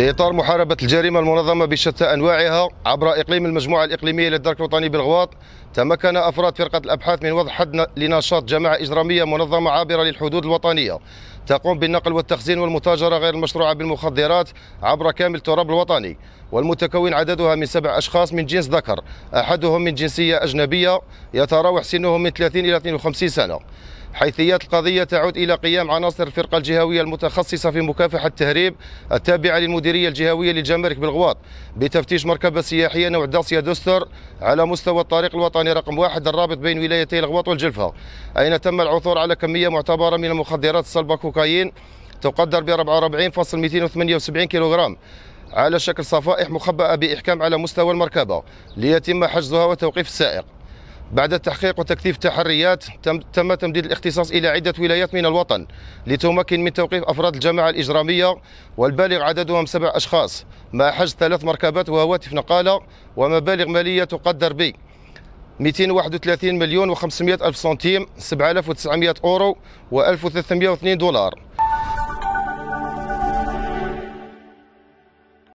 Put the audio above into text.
في إطار محاربة الجريمة المنظمة بشتى أنواعها عبر إقليم المجموعة الإقليمية للدرك الوطني بالغواط تمكن أفراد فرقة الأبحاث من وضع حد لنشاط جماعة إجرامية منظمة عابرة للحدود الوطنية تقوم بالنقل والتخزين والمتاجرة غير المشروعة بالمخدرات عبر كامل التراب الوطني والمتكون عددها من سبع أشخاص من جنس ذكر أحدهم من جنسية أجنبية يتراوح سنهم من 30 إلى 52 سنة حيثيات القضية تعود إلى قيام عناصر الفرقة الجهوية المتخصصة في مكافحة التهريب التابعة للمدير التدبيريه الجهويه للجمارك بالغواط بتفتيش مركبه سياحيه نوع داسيا دوستر على مستوى الطريق الوطني رقم واحد الرابط بين ولايتي الغواط والجلفه اين تم العثور على كميه معتبره من المخدرات الصلبه كوكايين تقدر ب 44.278 كيلوغرام على شكل صفائح مخبأة بإحكام على مستوى المركبة ليتم حجزها وتوقيف السائق بعد التحقيق وتكثيف التحريات تم, تم تمديد الاختصاص إلى عدة ولايات من الوطن لتمكن من توقيف أفراد الجماعة الإجرامية والبالغ عددهم سبع أشخاص مع حجز ثلاث مركبات وهواتف نقالة ومبالغ مالية تقدر ب 231 مليون و500 ألف سنتيم 7900 أورو و 1302 دولار